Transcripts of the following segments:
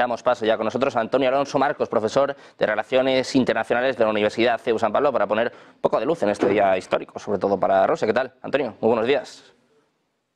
Damos paso ya con nosotros a Antonio Alonso Marcos, profesor de Relaciones Internacionales de la Universidad CEU San Pablo, para poner un poco de luz en este día histórico, sobre todo para Rosa. ¿Qué tal, Antonio? Muy buenos días.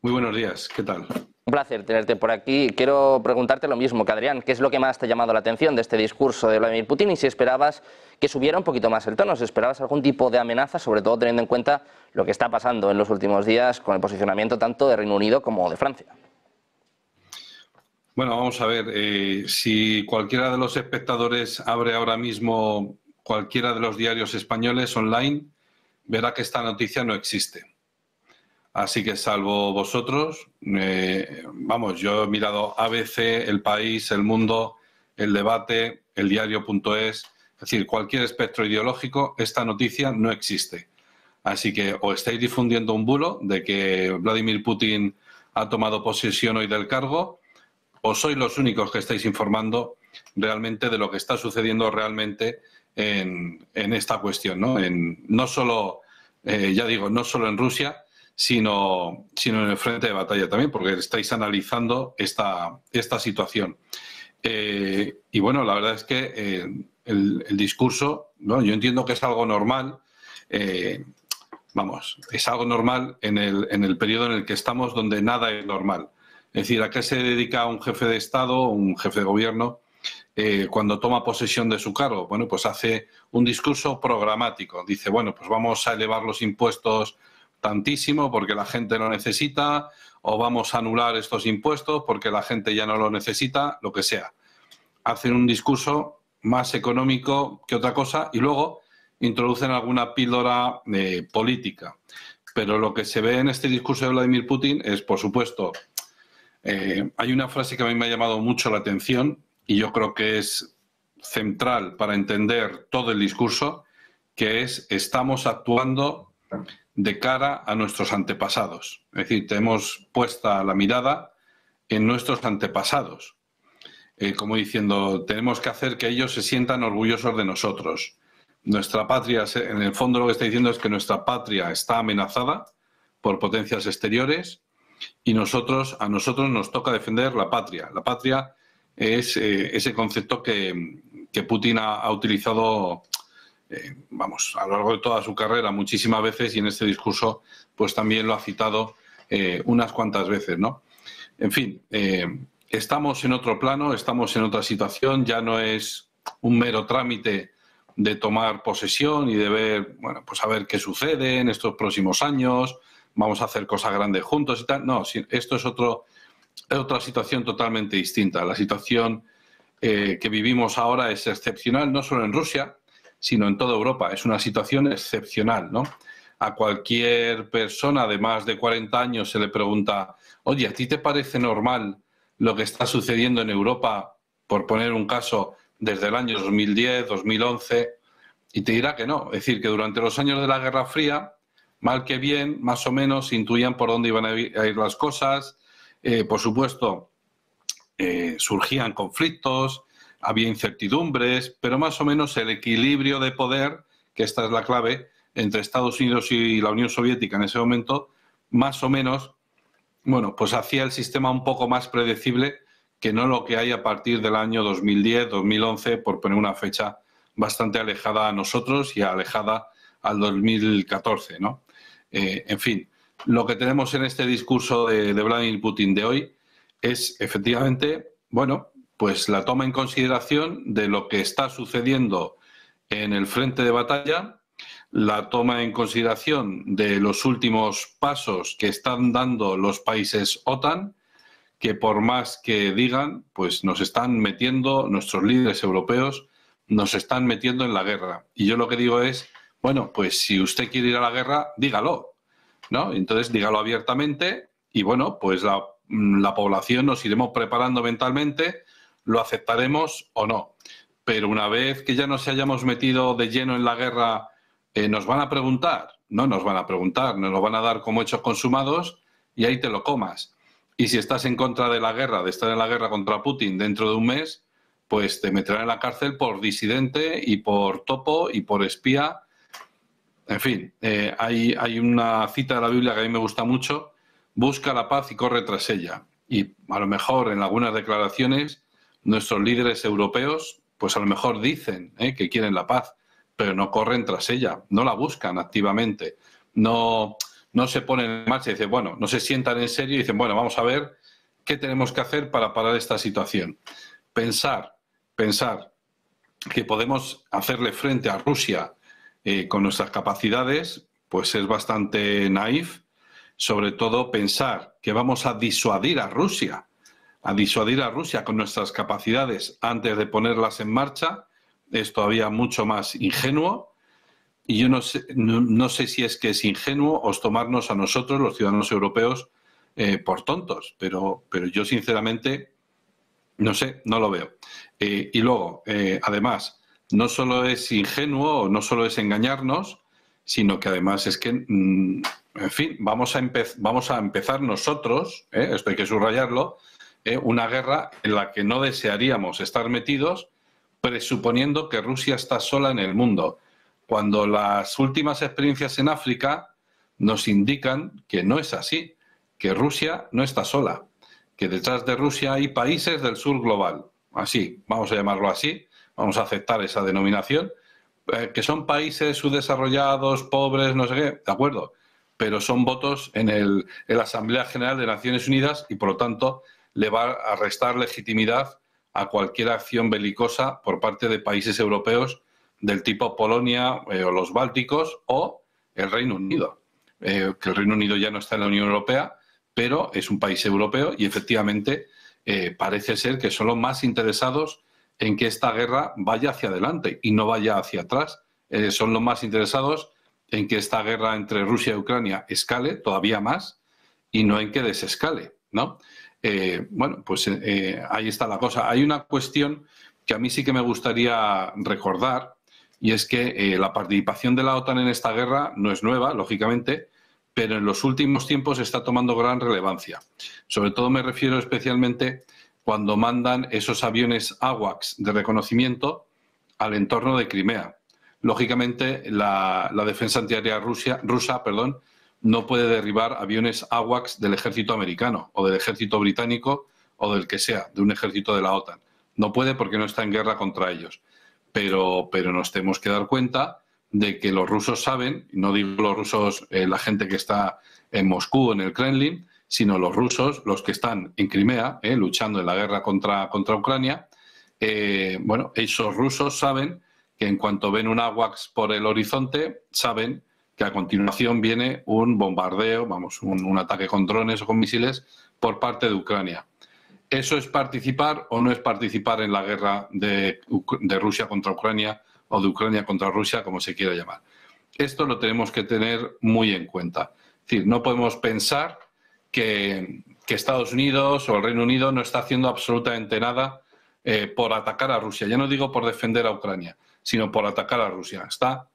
Muy buenos días, ¿qué tal? Un placer tenerte por aquí. Quiero preguntarte lo mismo que Adrián, ¿qué es lo que más te ha llamado la atención de este discurso de Vladimir Putin y si esperabas que subiera un poquito más el tono, si esperabas algún tipo de amenaza, sobre todo teniendo en cuenta lo que está pasando en los últimos días con el posicionamiento tanto de Reino Unido como de Francia? Bueno, vamos a ver, eh, si cualquiera de los espectadores abre ahora mismo cualquiera de los diarios españoles online, verá que esta noticia no existe. Así que salvo vosotros, eh, vamos, yo he mirado ABC, El País, El Mundo, El Debate, El Diario.es, es decir, cualquier espectro ideológico, esta noticia no existe. Así que o estáis difundiendo un bulo de que Vladimir Putin ha tomado posesión hoy del cargo, o sois los únicos que estáis informando realmente de lo que está sucediendo realmente en, en esta cuestión, ¿no? En, no solo, eh, ya digo, no solo en Rusia, sino, sino en el frente de batalla también, porque estáis analizando esta, esta situación. Eh, y bueno, la verdad es que eh, el, discurso, yo entiendo que es algo normal, vamos, es algo normal en el, en el periodo en el que estamos donde nada es normal. Es decir, ¿a qué se dedica un jefe de Estado, un jefe de gobierno, eh, cuando toma posesión de su cargo? Bueno, pues hace un discurso programático. Dice, bueno, pues vamos a elevar los impuestos tantísimo porque la gente lo necesita, o vamos a anular estos impuestos porque la gente ya no lo necesita, lo que sea. Hacen un discurso más económico que otra cosa y luego introducen alguna píldora eh, política. Pero lo que se ve en este discurso de Vladimir Putin es, por supuesto, eh, hay una frase que a mí me ha llamado mucho la atención y yo creo que es central para entender todo el discurso, que es estamos actuando de cara a nuestros antepasados. Es decir, tenemos puesta la mirada en nuestros antepasados, eh, como diciendo, tenemos que hacer que ellos se sientan orgullosos de nosotros. Nuestra patria, en el fondo lo que está diciendo es que nuestra patria está amenazada por potencias exteriores, y nosotros, a nosotros nos toca defender la patria. La patria es eh, ese concepto que, Putin ha, utilizado, eh, vamos, a lo largo de toda su carrera muchísimas veces y en este discurso pues también lo ha citado eh, unas cuantas veces, ¿no? En fin, estamos en otro plano, estamos en otra situación, ya no es un mero trámite de tomar posesión y de ver, bueno, pues a ver qué sucede en estos próximos años, vamos a hacer cosas grandes juntos y tal. No, esto es, otro, otra situación totalmente distinta. La situación eh, que vivimos ahora es excepcional, no solo en Rusia, sino en toda Europa. Es una situación excepcional, ¿no? A cualquier persona de más de 40 años se le pregunta, oye, ¿a ti te parece normal lo que está sucediendo en Europa, por poner un caso, desde el año 2010, 2011? Y te dirá que no. Es decir, que durante los años de la Guerra Fría, mal que bien, más o menos intuían por dónde iban a ir las cosas. Eh, por supuesto, eh, surgían conflictos, había incertidumbres, pero más o menos el equilibrio de poder, que esta es la clave, entre Estados Unidos y la Unión Soviética en ese momento, más o menos, bueno, pues hacía el sistema un poco más predecible que no lo que hay a partir del año 2010, 2011, por poner una fecha bastante alejada a nosotros y alejada al 2014, ¿no? Eh, en fin, lo que tenemos en este discurso de, de, Vladimir Putin de hoy es efectivamente, bueno, pues la toma en consideración de lo que está sucediendo en el frente de batalla, la toma en consideración de los últimos pasos que están dando los países OTAN, que por más que digan, pues nos están metiendo, nuestros líderes europeos, nos están metiendo en la guerra. Y yo lo que digo es bueno, pues si usted quiere ir a la guerra, dígalo, ¿no? Entonces dígalo abiertamente y bueno, pues mm, la, población nos iremos preparando mentalmente, lo aceptaremos o no. Pero una vez que ya nos hayamos metido de lleno en la guerra, eh, nos van a preguntar, no nos van a preguntar, nos lo van a dar como hechos consumados y ahí te lo comas. Y si estás en contra de la guerra, de estar en la guerra contra Putin dentro de un mes, pues te meterán en la cárcel por disidente y por topo y por espía en fin, eh, hay, una cita de la Biblia que a mí me gusta mucho, busca la paz y corre tras ella. Y a lo mejor en algunas declaraciones nuestros líderes europeos, pues a lo mejor dicen eh, que quieren la paz, pero no corren tras ella, no la buscan activamente, no, no se ponen en marcha y dicen, bueno, no se sientan en serio y dicen, bueno, vamos a ver qué tenemos que hacer para parar esta situación. Pensar, pensar que podemos hacerle frente a Rusia eh, con nuestras capacidades, pues es bastante naif, sobre todo pensar que vamos a disuadir a Rusia, a disuadir a Rusia con nuestras capacidades antes de ponerlas en marcha, es todavía mucho más ingenuo. Y yo no sé, no, sé si es que es ingenuo o tomarnos a nosotros, los ciudadanos europeos, eh, por tontos, pero, pero yo sinceramente no sé, no lo veo. Eh, y luego, además, no solo es ingenuo, no solo es engañarnos, sino que además es que, mm, en fin, vamos a, vamos a empezar nosotros, ¿eh? esto hay que subrayarlo, ¿eh? una guerra en la que no desearíamos estar metidos, presuponiendo que Rusia está sola en el mundo, cuando las últimas experiencias en África nos indican que no es así, que Rusia no está sola, que detrás de Rusia hay países del sur global, así, vamos a llamarlo así, vamos a aceptar esa denominación, eh, que son países subdesarrollados, pobres, no sé qué, de acuerdo, pero son votos en, el, la Asamblea General de Naciones Unidas y por lo tanto le va a restar legitimidad a cualquier acción belicosa por parte de países europeos del tipo Polonia eh, o los Bálticos o el Reino Unido. Eh, que el Reino Unido ya no está en la Unión Europea, pero es un país europeo y efectivamente parece ser que son los más interesados en que esta guerra vaya hacia adelante y no vaya hacia atrás. Eh, son los más interesados en que esta guerra entre Rusia y Ucrania escale todavía más y no en que desescale, ¿no? Eh, bueno, pues eh, ahí está la cosa. Hay una cuestión que a mí sí que me gustaría recordar y es que la participación de la OTAN en esta guerra no es nueva, lógicamente, pero en los últimos tiempos está tomando gran relevancia. Sobre todo me refiero especialmente cuando mandan esos aviones AWACS de reconocimiento al entorno de Crimea. Lógicamente, la, defensa antiaérea rusa perdón, no puede derribar aviones AWACS del ejército americano o del ejército británico o del que sea, de un ejército de la OTAN. No puede porque no está en guerra contra ellos. Pero, pero nos tenemos que dar cuenta de que los rusos saben, no digo los rusos, eh, la gente que está en Moscú, o en el Kremlin, sino los rusos, los que están en Crimea, eh, luchando en la guerra contra, contra Ucrania, eh, bueno, esos rusos saben que en cuanto ven un AWACS por el horizonte, saben que a continuación viene un bombardeo, vamos, un, ataque con drones o con misiles por parte de Ucrania. ¿Eso es participar o no es participar en la guerra de, de Rusia contra Ucrania o de Ucrania contra Rusia, como se quiera llamar? Esto lo tenemos que tener muy en cuenta. Es decir, no podemos pensar que, Estados Unidos o el Reino Unido no está haciendo absolutamente nada eh, por atacar a Rusia. Ya no digo por defender a Ucrania, sino por atacar a Rusia. Está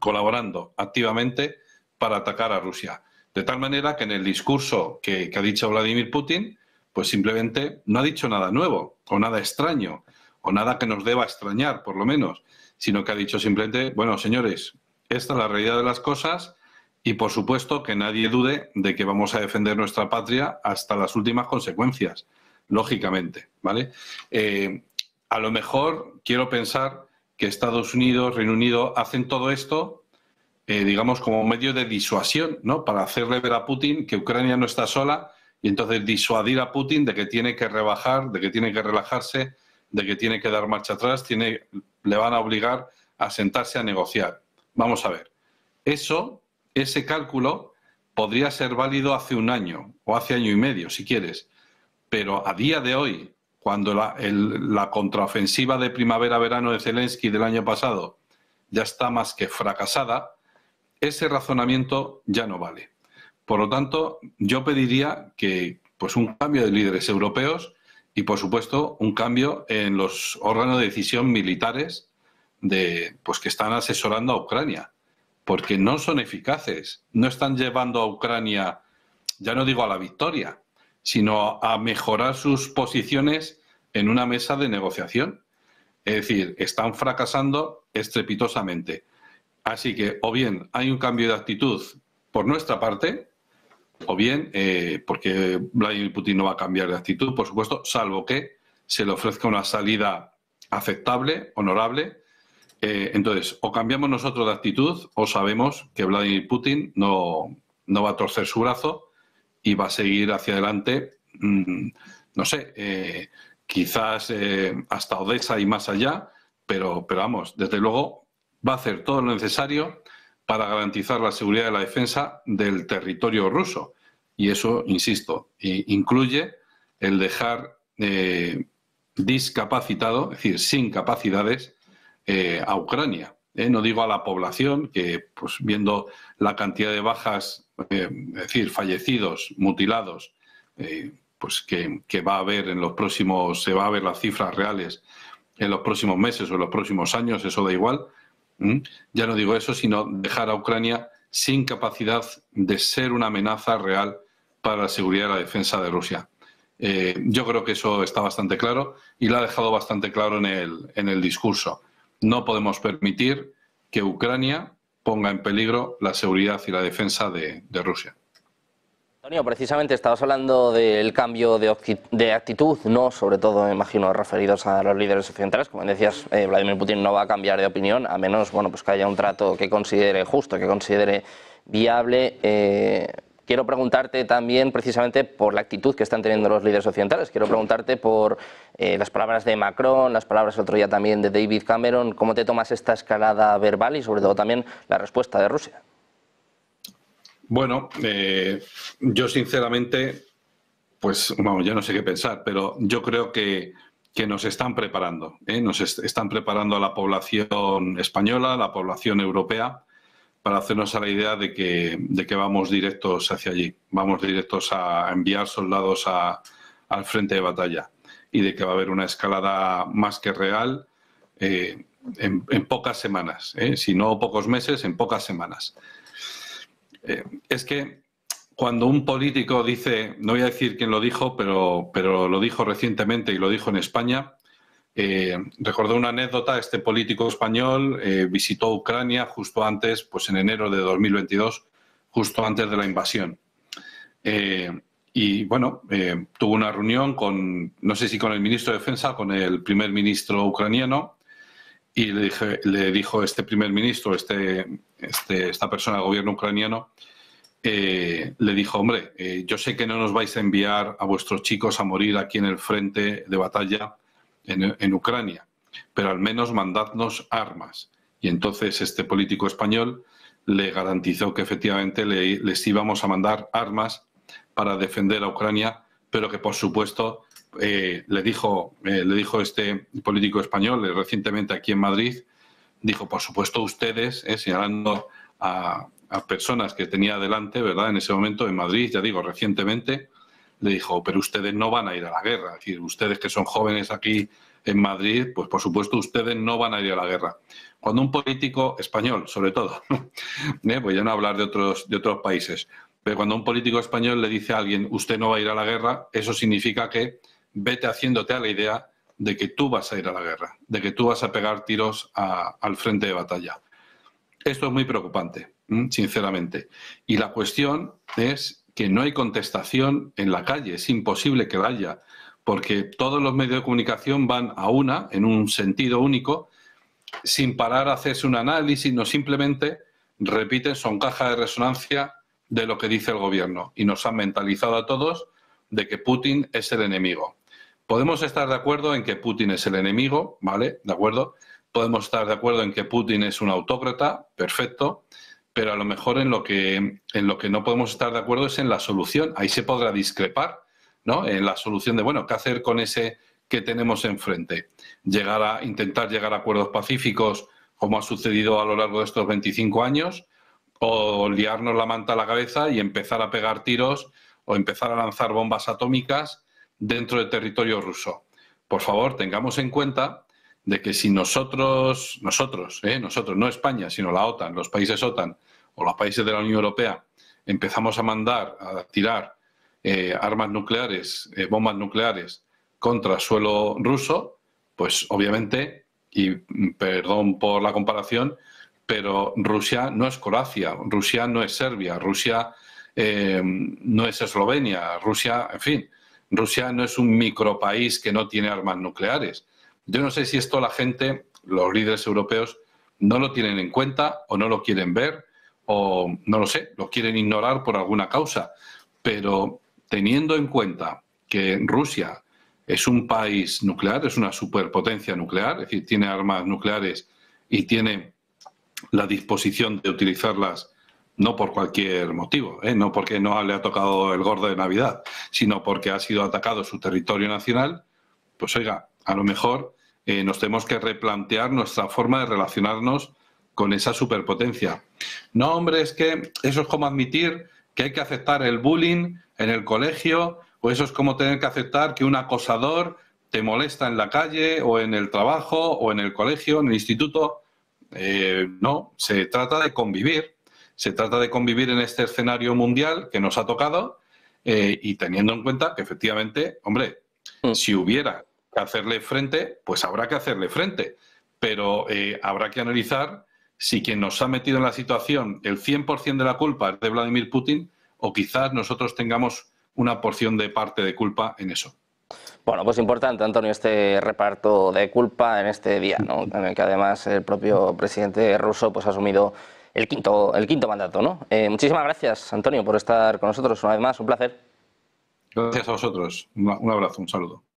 colaborando activamente para atacar a Rusia. De tal manera que en el discurso que ha dicho Vladimir Putin, pues simplemente no ha dicho nada nuevo o nada extraño o nada que nos deba extrañar, por lo menos, sino que ha dicho simplemente, bueno, señores, esta es la realidad de las cosas y por supuesto que nadie dude de que vamos a defender nuestra patria hasta las últimas consecuencias, lógicamente, ¿vale? Eh, a lo mejor quiero pensar que Estados Unidos, Reino Unido hacen todo esto, eh, digamos, como medio de disuasión, ¿no? Para hacerle ver a Putin que Ucrania no está sola y entonces disuadir a Putin de que tiene que rebajar, de que tiene que relajarse, de que tiene que dar marcha atrás, tiene, le van a obligar a sentarse a negociar. Vamos a ver. Eso ese cálculo podría ser válido hace un año o hace año y medio, si quieres. Pero a día de hoy, cuando la, contraofensiva de primavera-verano de Zelensky del año pasado ya está más que fracasada, ese razonamiento ya no vale. Por lo tanto, yo pediría que pues un cambio de líderes europeos y, por supuesto, un cambio en los órganos de decisión militares de, pues, que están asesorando a Ucrania porque no son eficaces, no están llevando a Ucrania, ya no digo a la victoria, sino a mejorar sus posiciones en una mesa de negociación. Es decir, están fracasando estrepitosamente. Así que o bien hay un cambio de actitud por nuestra parte, o bien eh, porque Vladimir Putin no va a cambiar de actitud, por supuesto, salvo que se le ofrezca una salida aceptable, honorable, eh, entonces, o cambiamos nosotros de actitud o sabemos que Vladimir Putin no, va a torcer su brazo y va a seguir hacia adelante, mm, no sé, eh, quizás eh, hasta Odessa y más allá, pero, pero vamos, desde luego va a hacer todo lo necesario para garantizar la seguridad y la defensa del territorio ruso. Y eso, insisto, incluye el dejar discapacitado, es decir, sin capacidades, eh, a Ucrania. ¿eh? no digo a la población, que pues viendo la cantidad de bajas, eh, es decir, fallecidos, mutilados, pues que, va a haber en los próximos, se va a ver las cifras reales en los próximos meses o en los próximos años, eso da igual. Ya no digo eso, sino dejar a Ucrania sin capacidad de ser una amenaza real para la seguridad y la defensa de Rusia. yo creo que eso está bastante claro y lo ha dejado bastante claro en el, en el discurso. No podemos permitir que Ucrania ponga en peligro la seguridad y la defensa de, Rusia. Antonio, precisamente estabas hablando del cambio de, actitud, no sobre todo, me imagino, referidos a los líderes occidentales. Como decías, eh, Vladimir Putin no va a cambiar de opinión, a menos bueno, pues que haya un trato que considere justo, que considere viable. Eh, quiero preguntarte también precisamente por la actitud que están teniendo los líderes occidentales. Quiero preguntarte por eh, las palabras de Macron, las palabras el otro día también de David Cameron. ¿Cómo te tomas esta escalada verbal y sobre todo también la respuesta de Rusia? Bueno, eh, yo sinceramente, pues vamos, ya no sé qué pensar, pero yo creo que, que nos están preparando. ¿eh? Nos están preparando a la población española, a la población europea para hacernos a la idea de que, vamos directos hacia allí, vamos directos a enviar soldados al frente de batalla y de que va a haber una escalada más que real eh, en, pocas semanas, eh, si no pocos meses, en pocas semanas. Eh, es que cuando un político dice, no voy a decir quién lo dijo, pero, pero lo dijo recientemente y lo dijo en España, eh, recordó una anécdota, este político español eh, visitó Ucrania justo antes, pues en enero de 2022, justo antes de la invasión. Eh, y bueno, eh, tuvo una reunión con, no sé si con el ministro de Defensa, con el primer ministro ucraniano, y le, le dijo este primer ministro, este, este esta persona del gobierno ucraniano, le dijo, hombre, yo sé que no nos vais a enviar a vuestros chicos a morir aquí en el frente de batalla en, Ucrania, pero al menos mandadnos armas. Y entonces este político español le garantizó que efectivamente les íbamos a mandar armas para defender a Ucrania, pero que por supuesto eh, le, dijo, eh, le dijo este político español eh, recientemente aquí en Madrid, dijo, por supuesto ustedes, señalando a, a, personas que tenía delante, ¿verdad? En ese momento en Madrid, ya digo, recientemente, le dijo, pero ustedes no van a ir a la guerra. Es decir, ustedes que son jóvenes aquí en Madrid, pues por supuesto ustedes no van a ir a la guerra. Cuando un político español, sobre todo, voy ¿eh? pues a no hablar de otros, de otros países, pero cuando un político español le dice a alguien, usted no va a ir a la guerra, eso significa que vete haciéndote a la idea de que tú vas a ir a la guerra, de que tú vas a pegar tiros al frente de batalla. Esto es muy preocupante, sinceramente. Y la cuestión es que no hay contestación en la calle, es imposible que la haya, porque todos los medios de comunicación van a una, en un sentido único, sin parar a hacerse un análisis, no simplemente repiten, son caja de resonancia de lo que dice el gobierno y nos han mentalizado a todos de que Putin es el enemigo. Podemos estar de acuerdo en que Putin es el enemigo, ¿vale? ¿De acuerdo? Podemos estar de acuerdo en que Putin es un autócrata, perfecto pero a lo mejor en lo que, en lo que no podemos estar de acuerdo es en la solución. Ahí se podrá discrepar, ¿no? En la solución de, bueno, ¿qué hacer con ese que tenemos enfrente? Llegar a, intentar llegar a acuerdos pacíficos, como ha sucedido a lo largo de estos 25 años, o liarnos la manta a la cabeza y empezar a pegar tiros o empezar a lanzar bombas atómicas dentro del territorio ruso. Por favor, tengamos en cuenta de que si nosotros, nosotros, eh, nosotros, no España, sino la OTAN, los países OTAN o los países de la Unión Europea, empezamos a mandar, a tirar eh, armas nucleares, eh, bombas nucleares contra suelo ruso, pues obviamente, y perdón por la comparación, pero Rusia no es Croacia, Rusia no es Serbia, Rusia eh, no es Eslovenia, Rusia, en fin, Rusia no es un micropaís que no tiene armas nucleares. Yo no sé si esto la gente, los líderes europeos, no lo tienen en cuenta o no lo quieren ver o no lo sé, lo quieren ignorar por alguna causa. Pero teniendo en cuenta que Rusia es un país nuclear, es una superpotencia nuclear, es decir, tiene armas nucleares y tiene la disposición de utilizarlas no por cualquier motivo, ¿eh? no porque no le ha tocado el gordo de Navidad, sino porque ha sido atacado su territorio nacional, pues oiga, a lo mejor eh, nos tenemos que replantear nuestra forma de relacionarnos con esa superpotencia. No, hombre, es que eso es como admitir que hay que aceptar el bullying en el colegio, o eso es como tener que aceptar que un acosador te molesta en la calle, o en el trabajo, o en el colegio, en el instituto. Eh, no, se trata de convivir. Se trata de convivir en este escenario mundial que nos ha tocado eh, y teniendo en cuenta que efectivamente, hombre, mm. si hubiera hacerle frente, pues habrá que hacerle frente, pero eh, habrá que analizar si quien nos ha metido en la situación el 100% de la culpa es de Vladimir Putin o quizás nosotros tengamos una porción de parte de culpa en eso. Bueno, pues importante, Antonio, este reparto de culpa en este día, ¿no? en que además el propio presidente ruso pues, ha asumido el quinto, el quinto mandato. ¿no? Eh, muchísimas gracias, Antonio, por estar con nosotros una vez más. Un placer. Gracias a vosotros. Un abrazo, un saludo.